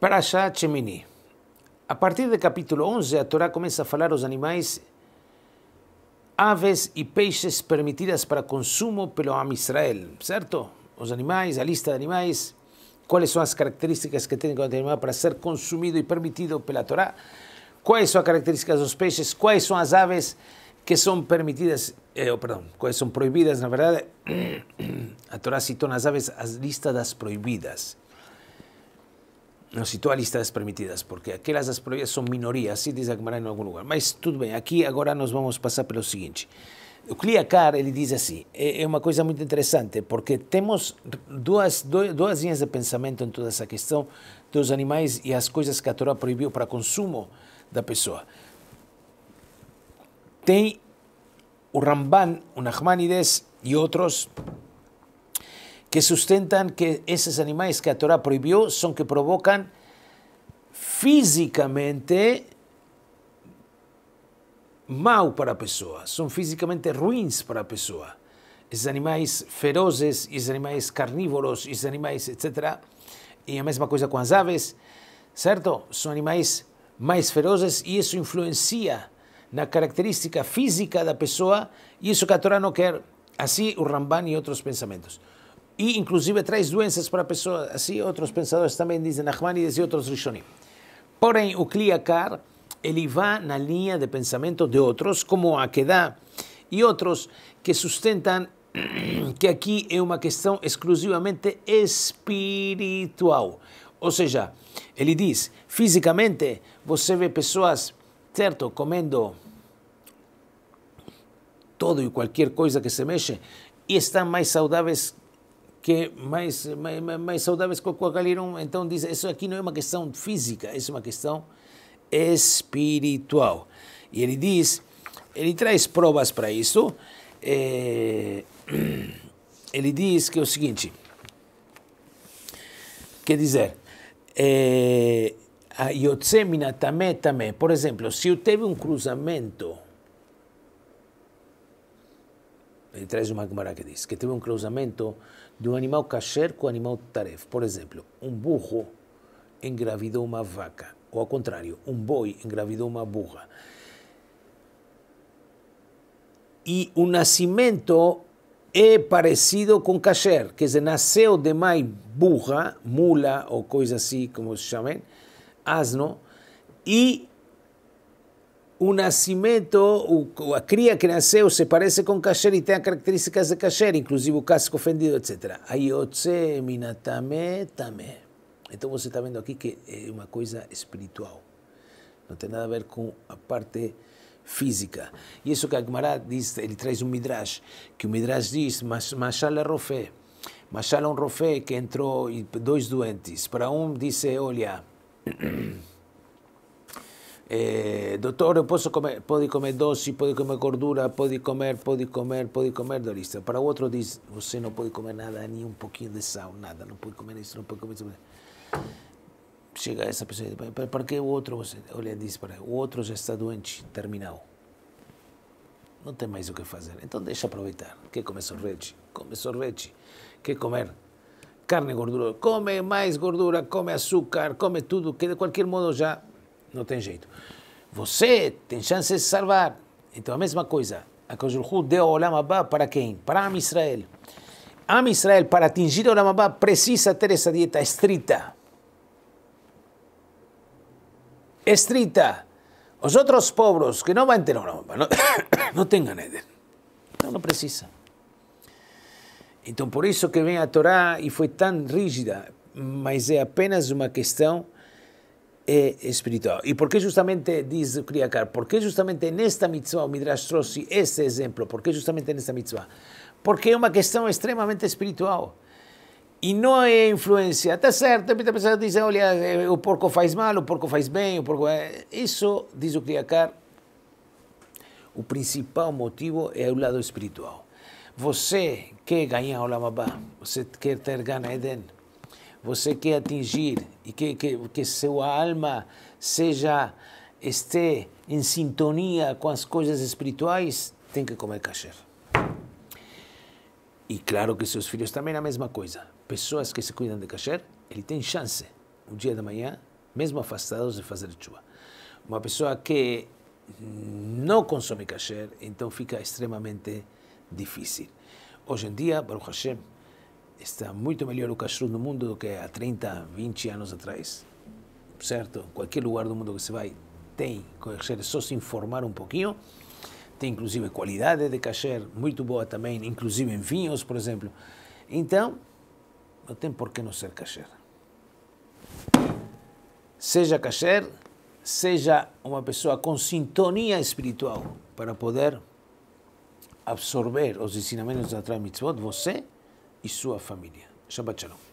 Parashat Shemini. A partir do capítulo 11, a Torá começa a falar os animais, aves e peixes permitidas para consumo pelo Am Israel, certo? Os animais, a lista de animais, quais são as características que tem que animal para ser consumido e permitido pela Torá, quais são as características dos peixes, quais são as aves que são permitidas, eh, oh, perdão, quais são proibidas, na verdade, a Torá citou nas aves as listas das proibidas não citou a lista das permitidas, porque aquelas das proibidas são minorias assim diz a em algum lugar. Mas tudo bem, aqui agora nós vamos passar pelo seguinte. O CLIACAR, ele diz assim, é, é uma coisa muito interessante, porque temos duas, duas, duas linhas de pensamento em toda essa questão dos animais e as coisas que a Torá proibiu para consumo da pessoa. Tem o Ramban, o Nachmanides e outros que sustentam que esses animais que a Torá proibiu são que provocam fisicamente mal para a pessoa, são fisicamente ruins para a pessoa. Esses animais ferozes, esses animais carnívoros, esses animais, etc. E a mesma coisa com as aves, certo? São animais mais ferozes e isso influencia na característica física da pessoa e isso que a Torá não quer. Assim o Ramban e outros pensamentos e inclusive traz doenças para a pessoa. Assim outros pensadores também dizem, Nachmanides e outros Rishonim. Porém, o Kliakar, ele vai na linha de pensamento de outros, como Akedá Akedah e outros que sustentam que aqui é uma questão exclusivamente espiritual. Ou seja, ele diz, fisicamente você vê pessoas, certo, comendo todo e qualquer coisa que se mexe e estão mais saudáveis que é mais, mais, mais saudáveis que o Coacalirum. Então diz, isso aqui não é uma questão física, isso é uma questão espiritual. E ele diz, ele traz provas para isso. É, ele diz que é o seguinte, quer dizer, é, a Yotsemina tamé, tamé, por exemplo, se eu teve um cruzamento traz uma Gemara que diz que teve um cruzamento de um animal kasher com um animal taref. Por exemplo, um burro engravidou uma vaca, ou ao contrário, um boi engravidou uma burra. E o nascimento é eh, parecido com kasher, quer dizer, nasceu de mãe burra, mula ou coisa assim, como se chamem, asno, e o nascimento, o, a cria que nasceu se parece com kasher e tem as características de kasher, inclusive o casco fendido, etc. Ayotse minatame tame. Então você está vendo aqui que é uma coisa espiritual. Não tem nada a ver com a parte física. E isso que a gmarat diz, ele traz um midrash, que o midrash diz, Mashal é rofé. Mashal é um rofé que entrou dois doentes. Para um disse, olha eh, doutor, eu posso comer, pode comer doce, pode comer gordura, pode comer, pode comer, pode comer dorista. Para o outro diz, você não pode comer nada, nem um pouquinho de sal, nada, não pode comer isso, não pode comer isso. Chega essa pessoa e diz, para que o outro, você, olha, diz para ele, o outro já está doente, terminal. Não tem mais o que fazer, então deixa aproveitar. Quer comer sorvete? Come sorvete. Quer comer carne gordura? Come mais gordura, come açúcar, come tudo, que de qualquer modo já não tem jeito. Você tem chance de se salvar. Então, a mesma coisa. A Hu deu o Olam Abba para quem? Para Am Israel. Am Israel, para atingir o Olam Abba, precisa ter essa dieta estrita. Estrita. Os outros pobres que não vão ter o Olam Abba, não, não tenham Eder. Então, não precisa. Então, por isso que vem a Torá e foi tão rígida, mas é apenas uma questão é espiritual. E por que justamente, diz o Kriakar, por que justamente nesta mitzvah o Midrash trouxe esse exemplo? Por que justamente nesta mitzvah? Porque é uma questão extremamente espiritual. E não é influência. Está certo, muita pessoa diz, olha, eh, o porco faz mal, o porco faz bem, o porco... É- Isso, diz o Kriyakar, o principal motivo é o lado espiritual. Você quer ganhar o Lamabá, você quer ter Gana Eden, você quer atingir e que, que, que sua alma seja esté em sintonia com as coisas espirituais, tem que comer kasher. E claro que seus filhos também é a mesma coisa. Pessoas que se cuidam de kasher, ele tem chance, um dia da manhã, mesmo afastados, de fazer chuva. Uma pessoa que não consome kasher, então fica extremamente difícil. Hoje em dia, Baruch Hashem, está muito melhor o cachorro no mundo do que há 30, 20 anos atrás. Certo? Qualquer lugar do mundo que você vai tem kosher, só se informar um pouquinho. Tem inclusive qualidade de kosher muito boa também, inclusive em vinhos, por exemplo. Então, não tem por que não ser kosher. Seja kosher, seja uma pessoa com sintonia espiritual para poder absorver os ensinamentos da Torah Mitzvot, você e sua família. Shabbat Shalom.